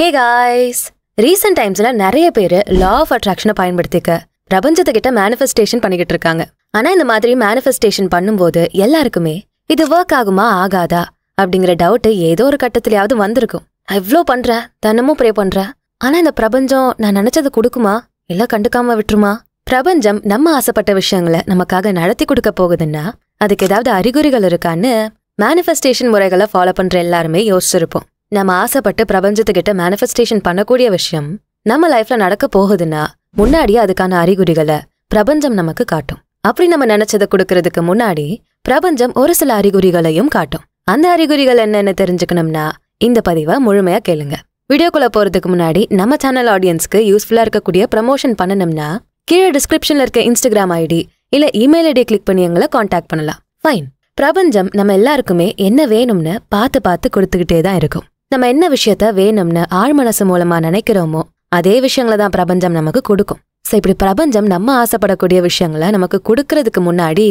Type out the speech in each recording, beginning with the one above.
hey guys recent டைம்ஸில் நிறைய பேர் லா ஆஃப் அட்ராக்ஷனை பயன்படுத்திக்க கிட்ட மேனிஃபெஸ்டேஷன் பண்ணிக்கிட்டு இருக்காங்க ஆனால் இந்த மாதிரி மேனிஃபெஸ்டேஷன் பண்ணும்போது எல்லாருக்குமே இது ஒர்க் ஆகுமா ஆகாதா அப்படிங்கிற டவுட்டு ஏதோ ஒரு கட்டத்திலேயாவது வந்திருக்கும் நான் இவ்வளோ பண்ணுறேன் தினமும் ப்ரே பண்ணுறேன் ஆனால் இந்த பிரபஞ்சம் நான் நினைச்சது கொடுக்குமா இல்லை கண்டுக்காம விட்டுருமா பிரபஞ்சம் நம்ம ஆசைப்பட்ட விஷயங்களை நமக்காக நடத்தி கொடுக்க போகுதுன்னா அதுக்கு ஏதாவது அறிகுறிகள் இருக்கான்னு மேனிஃபெஸ்டேஷன் முறைகளை ஃபாலோ பண்ணுற எல்லாருமே யோசிச்சிருப்போம் நம்ம ஆசைப்பட்டு பிரபஞ்சத்துக்கிட்ட மேனிஃபெஸ்டேஷன் பண்ணக்கூடிய விஷயம் நம்ம லைஃப்ல நடக்க போகுதுன்னா முன்னாடியே அதுக்கான அறிகுறிகளை பிரபஞ்சம் நமக்கு காட்டும் அப்படி நம்ம நினைச்சதை கொடுக்கறதுக்கு முன்னாடி பிரபஞ்சம் ஒரு சில அறிகுறிகளையும் காட்டும் அந்த அறிகுறிகள் என்னென்னு தெரிஞ்சுக்கணும்னா இந்த பதிவை முழுமையா கேளுங்க வீடியோக்குள்ள போறதுக்கு முன்னாடி நம்ம சேனல் ஆடியன்ஸ்க்கு யூஸ்ஃபுல்லா இருக்கக்கூடிய ப்ரமோஷன் பண்ணணும்னா கீழே டிஸ்கிரிப்ஷன்ல இருக்க இன்ஸ்டாகிராம் ஐடி இல்ல இமெயில் ஐடி கிளிக் பண்ணி எங்களை காண்டாக்ட் பண்ணலாம் ஃபைன் பிரபஞ்சம் நம்ம எல்லாருக்குமே என்ன வேணும்னு பார்த்து பார்த்து கொடுத்துக்கிட்டே தான் இருக்கும் நம்ம என்ன விஷயத்த வேணும்னு ஆழ்மனசு மூலமா நினைக்கிறோமோ அதே விஷயங்களை தான் பிரபஞ்சம் நமக்கு கொடுக்கும் சோ இப்படி பிரபஞ்சம் நம்ம ஆசைப்படக்கூடிய விஷயங்களை நமக்கு கொடுக்கறதுக்கு முன்னாடி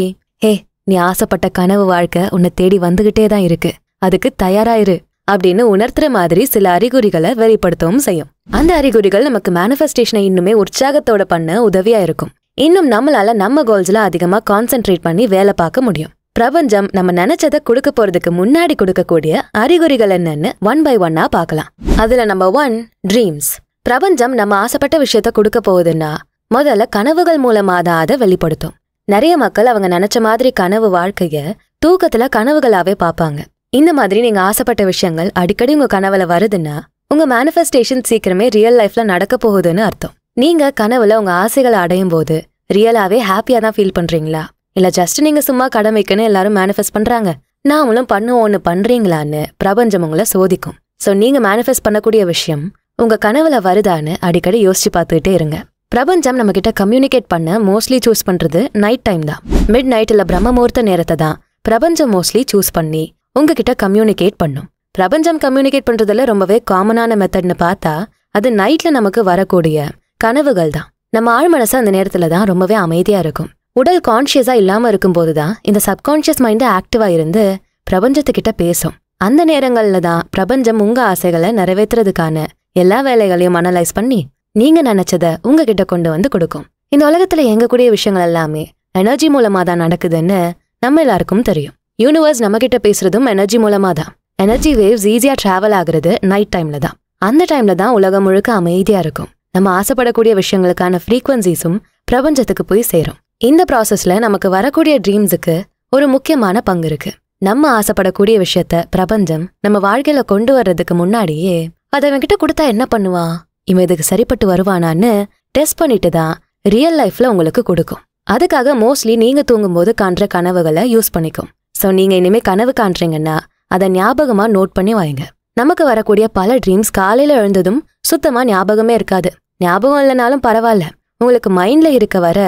ஹே நீ ஆசைப்பட்ட கனவு வாழ்க்கை உன்னை தேடி வந்துகிட்டே தான் இருக்கு அதுக்கு தயாராயிரு அப்படின்னு உணர்த்துற மாதிரி சில அறிகுறிகளை வெளிப்படுத்தவும் செய்யும் அந்த அறிகுறிகள் நமக்கு மேனிஃபெஸ்டேஷனை இன்னுமே உற்சாகத்தோட பண்ண உதவியா இருக்கும் இன்னும் நம்மளால நம்ம கோல்ஸ்ல அதிகமா கான்சென்ட்ரேட் பண்ணி வேலை பார்க்க முடியும் பிரபஞ்சம் நம்ம நினைச்சதை கொடுக்க போறதுக்கு முன்னாடி கொடுக்கக்கூடிய அறிகுறிகள் என்னன்னு ஒன் பை ஒன்னா பார்க்கலாம் அதுல நம்பர் ஒன் ட்ரீம்ஸ் பிரபஞ்சம் நம்ம ஆசைப்பட்ட விஷயத்த கொடுக்க போகுதுன்னா முதல்ல கனவுகள் மூலமா தான் அதை வெளிப்படுத்தும் நிறைய மக்கள் அவங்க நினைச்ச மாதிரி கனவு வாழ்க்கைய தூக்கத்துல கனவுகளாவே பார்ப்பாங்க இந்த மாதிரி நீங்க ஆசைப்பட்ட விஷயங்கள் அடிக்கடி உங்க கனவுல வருதுன்னா உங்க மேனிஃபெஸ்டேஷன் சீக்கிரமே ரியல் லைஃப்ல நடக்க போகுதுன்னு அர்த்தம் நீங்க கனவுல உங்க ஆசைகளை அடையும் போது ரியலாவே ஹாப்பியா தான் ஃபீல் பண்றீங்களா இல்லை ஜஸ்ட் நீங்கள் சும்மா கடன் வைக்கன்னு எல்லாரும் மேனிஃபெஸ்ட் பண்ணுறாங்க நாமளும் பண்ணுவோன்னு பண்ணுறீங்களான்னு பிரபஞ்சம் உங்களை சோதிக்கும் ஸோ நீங்கள் மேனிஃபெஸ்ட் பண்ணக்கூடிய விஷயம் உங்கள் கனவுல வருதான்னு அடிக்கடி யோசிச்சு பார்த்துக்கிட்டே இருங்க பிரபஞ்சம் நம்ம கிட்ட கம்யூனிகேட் பண்ண மோஸ்ட்லி சூஸ் பண்றது நைட் டைம் தான் மிட் நைட் இல்ல பிரம்ம முகூர்த்த நேரத்தை தான் பிரபஞ்சம் மோஸ்ட்லி சூஸ் பண்ணி உங்ககிட்ட கம்யூனிகேட் பண்ணும் பிரபஞ்சம் கம்யூனிகேட் பண்றதுல ரொம்பவே காமனான மெத்தட்னு பார்த்தா அது நைட்ல நமக்கு வரக்கூடிய கனவுகள் தான் நம்ம ஆழ்மனசு அந்த நேரத்துல தான் ரொம்பவே அமைதியா இருக்கும் உடல் கான்ஷியஸாக இல்லாமல் இருக்கும்போது தான் இந்த சப்கான்ஷியஸ் மைண்டு ஆக்டிவாக இருந்து பிரபஞ்சத்துக்கிட்ட பேசும் அந்த நேரங்களில் தான் பிரபஞ்சம் உங்கள் ஆசைகளை நிறைவேற்றுறதுக்கான எல்லா வேலைகளையும் அனலைஸ் பண்ணி நீங்கள் நினச்சதை உங்ககிட்ட கொண்டு வந்து கொடுக்கும் இந்த உலகத்தில் எங்கக்கூடிய விஷயங்கள் எல்லாமே எனர்ஜி மூலமாக தான் நடக்குதுன்னு நம்ம எல்லாருக்கும் தெரியும் யூனிவர்ஸ் கிட்ட பேசுகிறதும் எனர்ஜி மூலமாக தான் எனர்ஜி வேவ்ஸ் ஈஸியாக ட்ராவல் ஆகுறது நைட் டைமில் தான் அந்த டைமில் தான் உலகம் முழுக்க அமைதியாக இருக்கும் நம்ம ஆசைப்படக்கூடிய விஷயங்களுக்கான ஃப்ரீக்வன்சிஸும் பிரபஞ்சத்துக்கு போய் சேரும் இந்த ப்ராசஸில் நமக்கு வரக்கூடிய ட்ரீம்ஸுக்கு ஒரு முக்கியமான பங்கு இருக்கு நம்ம ஆசைப்படக்கூடிய விஷயத்த பிரபஞ்சம் நம்ம வாழ்க்கையில கொண்டு வர்றதுக்கு முன்னாடியே அதை அவன்கிட்ட கொடுத்தா என்ன பண்ணுவா இவன் இதுக்கு சரிப்பட்டு வருவானான்னு டெஸ்ட் பண்ணிட்டு தான் ரியல் லைஃப்ல உங்களுக்கு கொடுக்கும் அதுக்காக மோஸ்ட்லி நீங்க தூங்கும்போது காண்ற கனவுகளை யூஸ் பண்ணிக்கும் ஸோ நீங்க இனிமே கனவு காண்றீங்கன்னா அதை ஞாபகமா நோட் பண்ணி வாங்க நமக்கு வரக்கூடிய பல ட்ரீம்ஸ் காலையில எழுந்ததும் சுத்தமா ஞாபகமே இருக்காது ஞாபகம் இல்லைனாலும் பரவாயில்ல உங்களுக்கு மைண்ட்ல இருக்க வர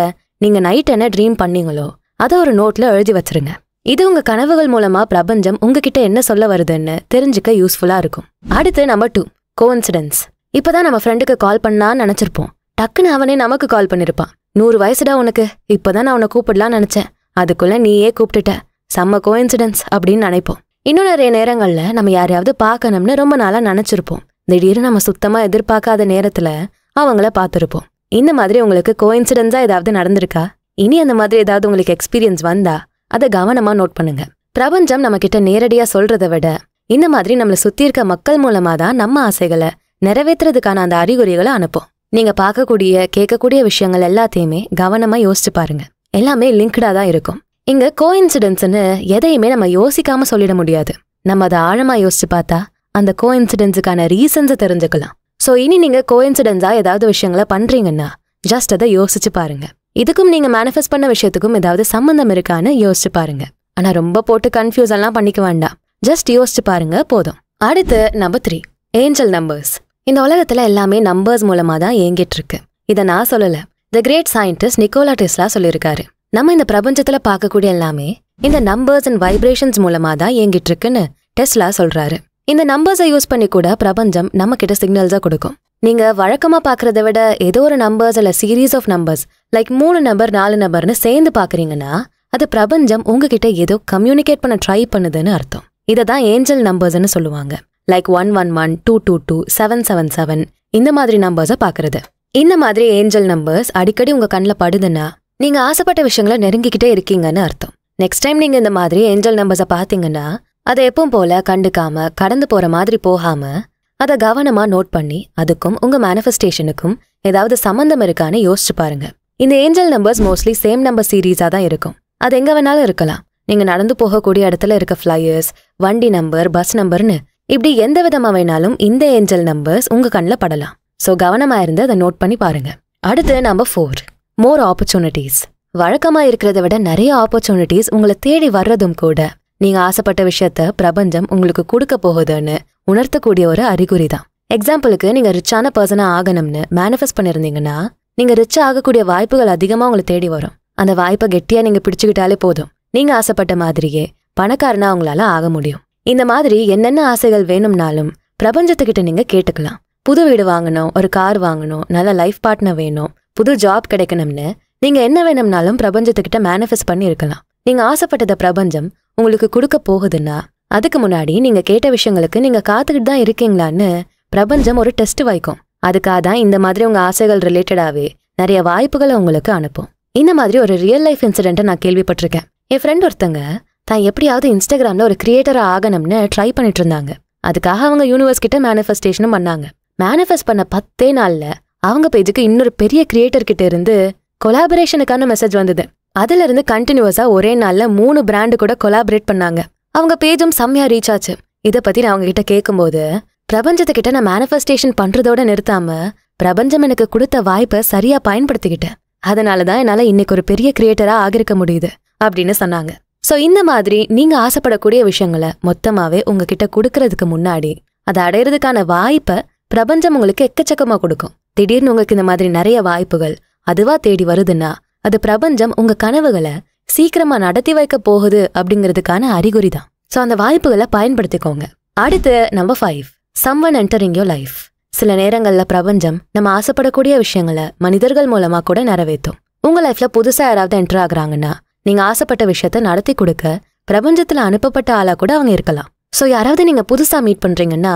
நீங்கள் நைட் என்ன ட்ரீம் பண்ணீங்களோ அதை ஒரு நோட்டில் எழுதி வச்சிருங்க இது உங்க கனவுகள் மூலமா பிரபஞ்சம் உங்ககிட்ட என்ன சொல்ல வருதுன்னு தெரிஞ்சுக்க யூஸ்ஃபுல்லா இருக்கும் அடுத்து நம்பர் டூ கோன்சிடன்ஸ் இப்பதான் நம்ம ஃப்ரெண்டுக்கு கால் பண்ணான்னு நினைச்சிருப்போம் டக்குன்னு அவனே நமக்கு கால் பண்ணிருப்பான் நூறு வயசுடா உனக்கு இப்பதான் நான் அவனை கூப்பிடலாம்னு நினைச்சேன் அதுக்குள்ள நீயே கூப்பிட்டுட்ட செம்ம கோயின்சிடன்ஸ் அப்படின்னு நினைப்போம் இன்னும் நிறைய நேரங்கள்ல நம்ம யாரையாவது பார்க்கணும்னு ரொம்ப நாளா நினைச்சிருப்போம் திடீர்னு நம்ம சுத்தமா எதிர்பார்க்காத நேரத்துல அவங்கள பார்த்துருப்போம் இந்த மாதிரி உங்களுக்கு கோயின்சிடென்ஸாக ஏதாவது நடந்திருக்கா இனி அந்த மாதிரி ஏதாவது உங்களுக்கு எக்ஸ்பீரியன்ஸ் வந்தா அதை கவனமாக நோட் பண்ணுங்க பிரபஞ்சம் நம்ம கிட்ட நேரடியாக சொல்றதை விட இந்த மாதிரி நம்மளை சுற்றி இருக்க மக்கள் மூலமாக தான் நம்ம ஆசைகளை நிறைவேற்றுறதுக்கான அந்த அறிகுறிகளை அனுப்போம் நீங்க பார்க்கக்கூடிய கேட்கக்கூடிய விஷயங்கள் எல்லாத்தையுமே கவனமா யோசிச்சு பாருங்க எல்லாமே லிங்க்டா தான் இருக்கும் இங்க கோஇன்சிடென்ட்ஸ்னு எதையுமே நம்ம யோசிக்காம சொல்லிட முடியாது நம்ம அதை ஆழமா யோசிச்சு பார்த்தா அந்த இன்சிடென்ஸுக்கான ரீசன்ஸை தெரிஞ்சுக்கலாம் ஸோ இனி நீங்கள் கோயின்சிடென்ஸாக ஏதாவது விஷயங்களை பண்ணுறீங்கன்னா ஜஸ்ட் அதை யோசிச்சு பாருங்கள் இதுக்கும் நீங்கள் மேனிஃபெஸ்ட் பண்ண விஷயத்துக்கும் ஏதாவது சம்மந்தம் இருக்கான்னு யோசிச்சு பாருங்க ஆனால் ரொம்ப போட்டு கன்ஃபியூஸ் எல்லாம் பண்ணிக்க வேண்டாம் ஜஸ்ட் யோசிச்சு பாருங்க போதும் அடுத்து நம்பர் த்ரீ ஏஞ்சல் நம்பர்ஸ் இந்த உலகத்தில் எல்லாமே நம்பர்ஸ் மூலமாக தான் இயங்கிட்டு இருக்கு இதை நான் சொல்லலை the great scientist Nikola Tesla சொல்லியிருக்காரு நம்ம இந்த பிரபஞ்சத்தில் பார்க்கக்கூடிய எல்லாமே இந்த நம்பர்ஸ் அண்ட் வைப்ரேஷன்ஸ் மூலமாக தான் இயங்கிட்டு இருக்குன்னு டெஸ்லா சொல்கிறாரு இந்த நம்பர்ஸை யூஸ் பண்ணி கூட பிரபஞ்சம் நம்ம கிட்ட தான் கொடுக்கும் நீங்க வழக்கமா பாக்குறத விட ஏதோ ஒரு நம்பர்ஸ் இல்ல சீரீஸ் ஆஃப் நம்பர்ஸ் லைக் மூணு நம்பர் நாலு நம்பர்னு சேர்ந்து பாக்குறீங்கன்னா அது பிரபஞ்சம் உங்ககிட்ட ஏதோ கம்யூனிகேட் பண்ண ட்ரை பண்ணுதுன்னு அர்த்தம் இதை தான் ஏஞ்சல் நம்பர்ஸ்ன்னு சொல்லுவாங்க like one one one two two two seven seven seven இந்த மாதிரி நம்பர்ஸை பார்க்கறது இந்த மாதிரி ஏஞ்சல் நம்பர்ஸ் அடிக்கடி உங்கள் கண்ணில் படுதுன்னா நீங்கள் ஆசைப்பட்ட விஷயங்களை நெருங்கிக்கிட்டே இருக்கீங்கன்னு அர்த்தம் நெக்ஸ்ட் டைம் நீங்கள் இந்த மாதிரி ஏஞ்சல் நம்பர்ஸை பார்த்தீங்கன்னா அதை எப்பவும் போல கண்டுக்காம கடந்து போற மாதிரி போகாம அதை கவனமா நோட் பண்ணி அதுக்கும் உங்க மேனிஃபெஸ்டேஷனுக்கும் ஏதாவது சம்மந்தம் இருக்கான்னு யோசிச்சு பாருங்க இந்த angel numbers mostly same number சீரீஸா தான் இருக்கும் அது எங்க வேணாலும் இருக்கலாம் நீங்கள் நடந்து போகக்கூடிய இடத்துல இருக்க ஃப்ளையர்ஸ் வண்டி நம்பர் பஸ் நம்பர்னு இப்படி எந்த விதமா வேணாலும் இந்த ஏஞ்சல் நம்பர்ஸ் உங்கள் கண்ணில் படலாம் ஸோ கவனமா இருந்து அதை நோட் பண்ணி பாருங்க அடுத்து நம்பர் ஃபோர் மோர் ஆப்பர்ச்சுனிட்டிஸ் வழக்கமா இருக்கிறத விட நிறைய ஆப்பர்ச்சுனிட்டிஸ் உங்களை தேடி வர்றதும் கூட நீங்க ஆசைப்பட்ட விஷயத்த பிரபஞ்சம் உங்களுக்கு கொடுக்க போகுதுன்னு உணர்த்தக்கூடிய ஒரு அறிகுறி தான் எக்ஸாம்பிளுக்கு நீங்க ரிச்சான பர்சனா ஆகணும்னு மேனிஃபெஸ்ட் பண்ணிருந்தீங்கன்னா நீங்க ரிச் ஆகக்கூடிய வாய்ப்புகள் அதிகமா உங்களை தேடி வரும் அந்த வாய்ப்பை கெட்டியா நீங்க பிடிச்சுக்கிட்டாலே போதும் நீங்க ஆசைப்பட்ட மாதிரியே பணக்காரனா உங்களால ஆக முடியும் இந்த மாதிரி என்னென்ன ஆசைகள் வேணும்னாலும் பிரபஞ்சத்துக்கிட்ட நீங்க கேட்டுக்கலாம் புது வீடு வாங்கணும் ஒரு கார் வாங்கணும் நல்ல லைஃப் பார்ட்னர் வேணும் புது ஜாப் கிடைக்கணும்னு நீங்க என்ன வேணும்னாலும் பிரபஞ்சத்துக்கிட்ட மேனிஃபெஸ்ட் பண்ணி இருக்கலாம் நீங்க ஆசைப்பட்டத பிரபஞ்சம் உங்களுக்கு கொடுக்க போகுதுன்னா அதுக்கு முன்னாடி நீங்க கேட்ட விஷயங்களுக்கு நீங்க காத்துக்கிட்டு தான் இருக்கீங்களான்னு பிரபஞ்சம் ஒரு டெஸ்ட் வைக்கும் அதுக்காக தான் இந்த மாதிரி உங்க ஆசைகள் ரிலேட்டடாவே நிறைய வாய்ப்புகளை உங்களுக்கு அனுப்பும் இந்த மாதிரி ஒரு ரியல் லைஃப் இன்சிடென்ட்டை நான் கேள்விப்பட்டிருக்கேன் என் ஃப்ரெண்ட் ஒருத்தங்க தான் எப்படியாவது இன்ஸ்டாகிராம்ல ஒரு கிரியேட்டரா ஆகணும்னு ட்ரை பண்ணிட்டு இருந்தாங்க அதுக்காக அவங்க யூனிவர்ஸ் கிட்ட மேனிஃபெஸ்டேஷனும் பண்ணாங்க மேனிஃபெஸ்ட் பண்ண பத்தே நாள்ல அவங்க பேஜுக்கு இன்னொரு பெரிய கிரியேட்டர் கிட்ட இருந்து கொலாபரேஷனுக்கான மெசேஜ் வந்தது அதுல இருந்து கண்டினியூஸா ஒரே நாள்ல மூணு பிராண்டு கூட கொலாபரேட் பண்ணாங்க அவங்க பேஜும் செம்மையா ரீச் ஆச்சு இதை பத்தி நான் அவங்க கிட்ட கேட்கும்போது பிரபஞ்சத்துக்கிட்ட நான் மேனிபெஸ்டேஷன் பண்றதோட நிறுத்தாம பிரபஞ்சம் எனக்கு கொடுத்த வாய்ப்பை சரியா பயன்படுத்திக்கிட்டேன் அதனாலதான் என்னால இன்னைக்கு ஒரு பெரிய கிரியேட்டரா ஆகிருக்க முடியுது அப்படின்னு சொன்னாங்க ஸோ இந்த மாதிரி நீங்க ஆசைப்படக்கூடிய விஷயங்களை மொத்தமாவே உங்ககிட்ட கொடுக்கறதுக்கு முன்னாடி அதை அடையிறதுக்கான வாய்ப்பை பிரபஞ்சம் உங்களுக்கு எக்கச்சக்கமா கொடுக்கும் திடீர்னு உங்களுக்கு இந்த மாதிரி நிறைய வாய்ப்புகள் அதுவா தேடி வருதுன்னா அது பிரபஞ்சம் உங்க கனவுகளை சீக்கிரமா நடத்தி வைக்க போகுது அப்படிங்கிறதுக்கான அறிகுறி தான் ஸோ அந்த வாய்ப்புகளை பயன்படுத்திக்கோங்க அடுத்து number five one entering your life சில நேரங்களில் பிரபஞ்சம் நம்ம ஆசைப்படக்கூடிய விஷயங்களை மனிதர்கள் மூலமாக கூட நிறைவேற்றும் உங்கள் லைஃப்பில் புதுசாக யாராவது என்டர் ஆகுறாங்கன்னா நீங்கள் ஆசைப்பட்ட விஷயத்த நடத்தி கொடுக்க பிரபஞ்சத்தில் அனுப்பப்பட்ட ஆளாக கூட அவங்க இருக்கலாம் ஸோ யாராவது நீங்கள் புதுசாக மீட் பண்ணுறீங்கன்னா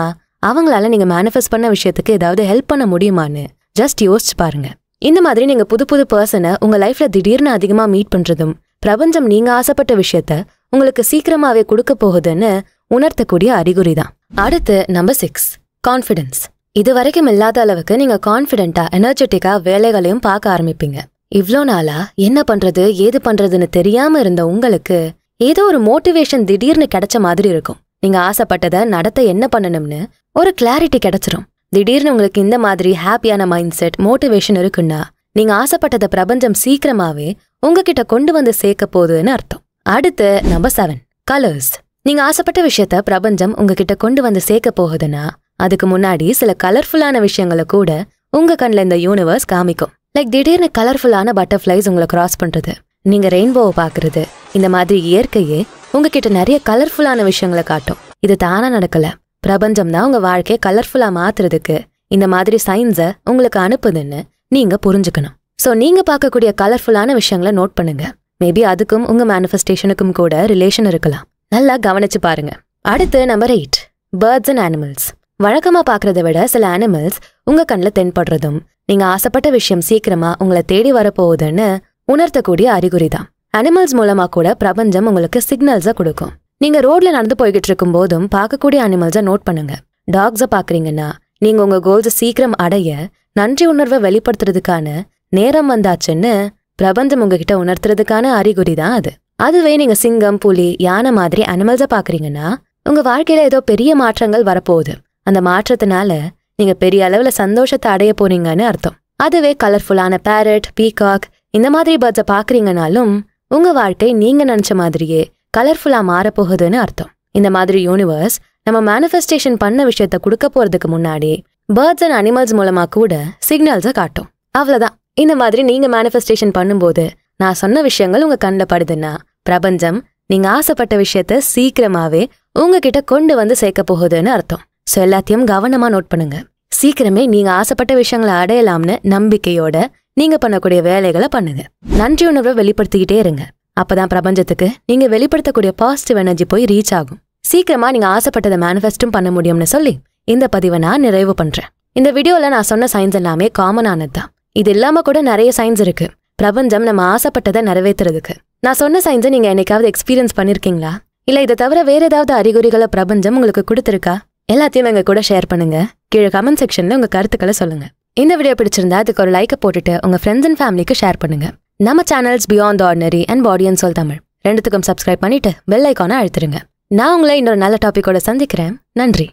அவங்களால நீங்கள் மேனிஃபெஸ்ட் பண்ண விஷயத்துக்கு ஏதாவது ஹெல்ப் பண்ண முடியுமான்னு ஜஸ்ட் யோசிச்சு பாருங்கள் இந்த மாதிரி நீங்கள் புது புது பர்சனை உங்கள் லைஃப்பில் திடீர்னு அதிகமாக மீட் பண்ணுறதும் பிரபஞ்சம் நீங்கள் ஆசைப்பட்ட விஷயத்த உங்களுக்கு சீக்கிரமாகவே கொடுக்க போகுதுன்னு உணர்த்தக்கூடிய அறிகுறி தான் அடுத்து நம்பர் சிக்ஸ் கான்ஃபிடென்ஸ் இது வரைக்கும் இல்லாத அளவுக்கு நீங்கள் கான்ஃபிடென்ட்டாக எனர்ஜெட்டிக்காக வேலைகளையும் பார்க்க ஆரம்பிப்பீங்க இவ்வளோ நாளாக என்ன பண்ணுறது ஏது பண்ணுறதுன்னு தெரியாமல் இருந்த உங்களுக்கு ஏதோ ஒரு மோட்டிவேஷன் திடீர்னு கிடைச்ச மாதிரி இருக்கும் நீங்கள் ஆசைப்பட்டதை நடத்த என்ன பண்ணணும்னு ஒரு கிளாரிட்டி கிடைச்சிரும் திடீர்னு உங்களுக்கு இந்த மாதிரி ஹாப்பியான மைண்ட் செட் மோட்டிவேஷன் இருக்குன்னா நீங்க ஆசைப்பட்டத பிரபஞ்சம் சீக்கிரமாவே உங்ககிட்ட கொண்டு வந்து சேர்க்க போகுதுன்னு அர்த்தம் அடுத்து நம்பர் செவன் கலர்ஸ் நீங்க ஆசைப்பட்ட விஷயத்த பிரபஞ்சம் உங்ககிட்ட கொண்டு வந்து சேர்க்க போகுதுன்னா அதுக்கு முன்னாடி சில கலர்ஃபுல்லான விஷயங்களை கூட உங்க கண்ணில் இந்த யூனிவர்ஸ் காமிக்கும் லைக் திடீர்னு கலர்ஃபுல்லான பட்டர்ஃப்ளைஸ் உங்களை கிராஸ் பண்றது நீங்க ரெயின்போவை பாக்குறது இந்த மாதிரி இயற்கையே உங்ககிட்ட நிறைய கலர்ஃபுல்லான விஷயங்களை காட்டும் இது தானா நடக்கலை பிரபஞ்சம் தான் உங்கள் வாழ்க்கையை கலர்ஃபுல்லாக மாற்றுறதுக்கு இந்த மாதிரி சயின்ஸை உங்களுக்கு அனுப்புதுன்னு நீங்கள் புரிஞ்சுக்கணும் ஸோ நீங்கள் பார்க்கக்கூடிய கலர்ஃபுல்லான விஷயங்களை நோட் பண்ணுங்க மேபி அதுக்கும் உங்கள் மேனிஃபெஸ்டேஷனுக்கும் கூட ரிலேஷன் இருக்கலாம் நல்லா கவனிச்சு பாருங்க அடுத்து number eight birds and animals வழக்கமாக பார்க்குறத விட சில அனிமல்ஸ் உங்கள் கண்ணில் தென்படுறதும் நீங்கள் ஆசைப்பட்ட விஷயம் சீக்கிரமாக உங்களை தேடி வரப்போகுதுன்னு உணர்த்தக்கூடிய அறிகுறி தான் அனிமல்ஸ் மூலமாக கூட பிரபஞ்சம் உங்களுக்கு சிக்னல்ஸை கொடுக்கும் நீங்க ரோட்ல நடந்து போய்கிட்டு இருக்கும் போதும் பார்க்கக்கூடிய அனிமல்ஸை நோட் பண்ணுங்க டாக்ஸை பார்க்குறீங்கன்னா நீங்க உங்க கோல்ஸை சீக்கிரம் அடைய நன்றி உணர்வை வெளிப்படுத்துறதுக்கான நேரம் வந்தாச்சுன்னு பிரபஞ்சம் உங்ககிட்ட உணர்த்துறதுக்கான அறிகுறி தான் அது அதுவே நீங்க சிங்கம் புலி யானை மாதிரி அனிமல்ஸை பார்க்குறீங்கன்னா உங்க வாழ்க்கையில ஏதோ பெரிய மாற்றங்கள் வரப்போகுது அந்த மாற்றத்தினால நீங்க பெரிய அளவுல சந்தோஷத்தை அடைய போறீங்கன்னு அர்த்தம் அதுவே கலர்ஃபுல்லான பேரட் பீகாக் இந்த மாதிரி பேர்ட்ஸை பாக்குறீங்கனாலும் உங்க வாழ்க்கை நீங்க நினைச்ச மாதிரியே கலர்ஃபுல்லாக மாறப்போகுதுன்னு அர்த்தம் இந்த மாதிரி யூனிவர்ஸ் நம்ம மேனிஃபெஸ்டேஷன் பண்ண விஷயத்த கொடுக்க போகிறதுக்கு முன்னாடி பேர்ட்ஸ் அண்ட் அனிமல்ஸ் மூலமாக கூட சிக்னல்ஸை காட்டும் அவ்வளோதான் இந்த மாதிரி நீங்கள் மேனிஃபெஸ்டேஷன் பண்ணும்போது நான் சொன்ன விஷயங்கள் உங்கள் கண்ணில் படுதுன்னா பிரபஞ்சம் நீங்கள் ஆசைப்பட்ட விஷயத்த சீக்கிரமாகவே உங்ககிட்ட கொண்டு வந்து சேர்க்க போகுதுன்னு அர்த்தம் ஸோ எல்லாத்தையும் கவனமாக நோட் பண்ணுங்க சீக்கிரமே நீங்கள் ஆசைப்பட்ட விஷயங்களை அடையலாம்னு நம்பிக்கையோட நீங்கள் பண்ணக்கூடிய வேலைகளை பண்ணுங்க நன்றி உணர்வை வெளிப்படுத்திக்கிட்டே இருங்க அப்பதான் பிரபஞ்சத்துக்கு நீங்க வெளிப்படுத்தக்கூடிய பாசிட்டிவ் எனர்ஜி போய் ரீச் ஆகும் சீக்கிரமா நீங்க ஆசைப்பட்டதை மேனிஃபெஸ்டும் பண்ண முடியும்னு சொல்லி இந்த பதிவை நான் நிறைவு பண்றேன் இந்த வீடியோல நான் சொன்ன சயின்ஸ் எல்லாமே காமனானது தான் இது இல்லாம கூட நிறைய சயின்ஸ் இருக்கு பிரபஞ்சம் நம்ம ஆசைப்பட்டதை நிறைவேற்றுறதுக்கு நான் சொன்ன சயின்ஸை நீங்க என்னைக்காவது எக்ஸ்பீரியன்ஸ் பண்ணிருக்கீங்களா இல்ல இதை தவிர வேற ஏதாவது அறிகுறிகளை பிரபஞ்சம் உங்களுக்கு கொடுத்துருக்கா எல்லாத்தையும் எங்க கூட ஷேர் பண்ணுங்க கீழே கமெண்ட் செக்ஷன்ல உங்க கருத்துக்களை சொல்லுங்க இந்த வீடியோ பிடிச்சிருந்தா அதுக்கு ஒரு லைக்கை போட்டுட்டு உங்க ஃப்ரெண்ட்ஸ் அண்ட் ஃபேமிலிக்கு ஷேர் பண்ணுங்க நம்ம channels beyond ordinary and body and soul Tamil ரெண்டுத்துக்கும் சப்ஸ்கிரைப் பண்ணிட்டு பெல் ஐக்கானை அழுத்துருங்க நான் உங்களை இன்னொரு நல்ல டாப்பிக்கோட சந்திக்கிறேன் நன்றி